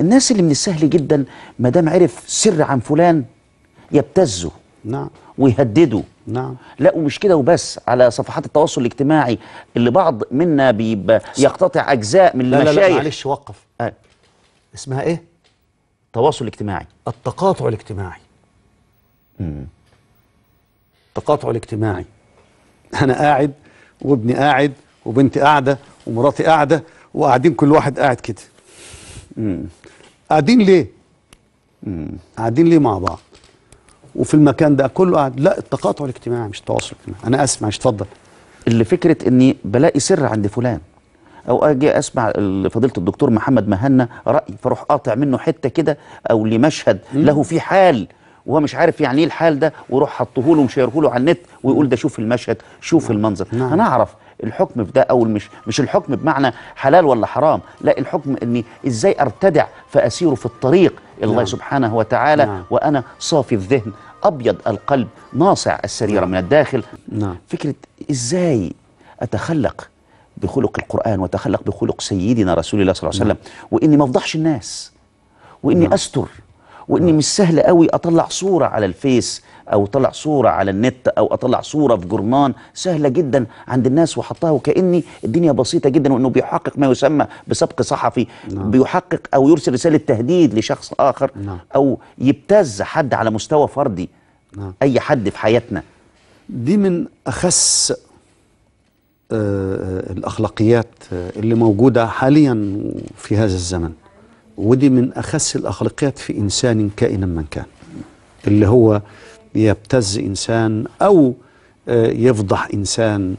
الناس اللي من السهل جدا ما دام عرف سر عن فلان يبتزه نعم ويهدده نعم لا ومش كده وبس على صفحات التواصل الاجتماعي اللي بعض منا بيبقى يقتطع اجزاء من لا المشايخ لا لا معلش وقف آه. اسمها ايه تواصل اجتماعي التقاطع الاجتماعي امم التقاطع الاجتماعي انا قاعد وابني قاعد وبنتي قاعده ومراتي قاعده وقاعدين كل واحد قاعد كده امم قاعدين ليه قاعدين ليه مع بعض وفي المكان ده كله قاعد لا التقاطع الاجتماعي مش التواصل الاجتماعي انا اسف معلش اتفضل اللي فكره اني بلاقي سر عند فلان او اجي اسمع فضيله الدكتور محمد مهنا راي فاروح قاطع منه حته كده او لمشهد له في حال وهو مش عارف يعني ايه الحال ده ويروح حطه له ومشيره له على النت ويقول ده شوف المشهد شوف نعم، المنظر نعم. هنعرف الحكم في ده او مش مش الحكم بمعنى حلال ولا حرام لا الحكم اني ازاي ارتدع فاسير في الطريق الله نعم. سبحانه وتعالى نعم. وانا صافي الذهن ابيض القلب ناصع السريره نعم. من الداخل نعم. فكره ازاي اتخلق بخلق القرآن وتخلق بخلق سيدنا رسول الله صلى الله عليه وسلم نعم. وإني ما أفضحش الناس وإني نعم. أستر واني مش سهل قوي اطلع صوره على الفيس او اطلع صوره على النت او اطلع صوره في جورنان سهله جدا عند الناس وحطها وكاني الدنيا بسيطه جدا وانه بيحقق ما يسمى بسبق صحفي نعم. بيحقق او يرسل رساله تهديد لشخص اخر نعم. او يبتز حد على مستوى فردي نعم. اي حد في حياتنا دي من اخس آه, آه، الاخلاقيات آه، اللي موجوده حاليا في هذا الزمن ودي من أخس الأخلاقيات في إنسان كائنا من كان اللي هو يبتز إنسان أو آه، يفضح إنسان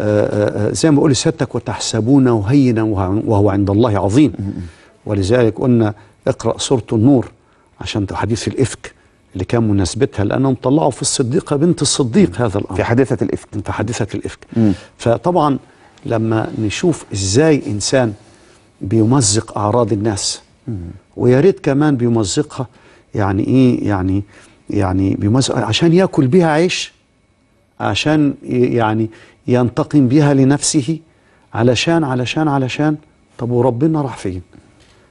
آه، آه، زي ما بقول سيادتك وتحسبونه هينا وهو عند الله عظيم ولذلك قلنا اقرأ سورة النور عشان حديث الإفك اللي كان مناسبتها لأنهم طلعوا في الصديقة بنت الصديق هذا الأمر في حادثة الإفك في حادثة الإفك فطبعا لما نشوف إزاي إنسان بيمزق أعراض الناس ويا ريت كمان بيمزقها يعني ايه يعني يعني بيمزق عشان ياكل بها عيش عشان يعني ينتقم بها لنفسه علشان علشان علشان طب وربنا راح فين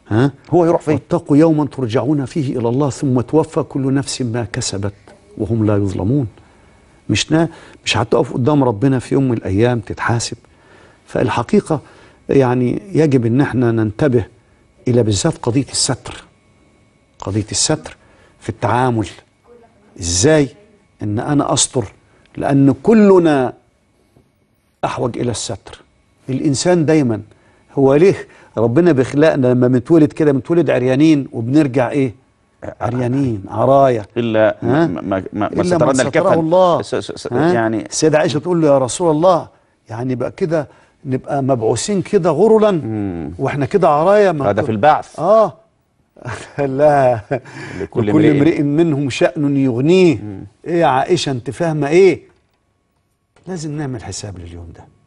ها هو يروح فين اتقوا يوما ترجعون فيه الى الله ثم توفى كل نفس ما كسبت وهم لا يظلمون مش نا مش هتقف قدام ربنا في يوم من الايام تتحاسب فالحقيقه يعني يجب ان احنا ننتبه الى بالذات قضيه الستر قضيه الستر في التعامل ازاي ان انا استر لان كلنا احوج الى الستر الانسان دايما هو ليه ربنا بيخلقنا لما بنتولد كده بنتولد عريانين وبنرجع ايه عريانين عرايا الا ما ما ما إلا سترنا الكفن الله يعني السيده عائشه تقول له يا رسول الله يعني بقى كده نبقى مبعوثين كده غرلا واحنا كده عرايا هذا في البعث اه لا لكل, لكل امرئ منهم شأن يغنيه مم. ايه يا عائشة انت فاهمة ايه لازم نعمل حساب لليوم ده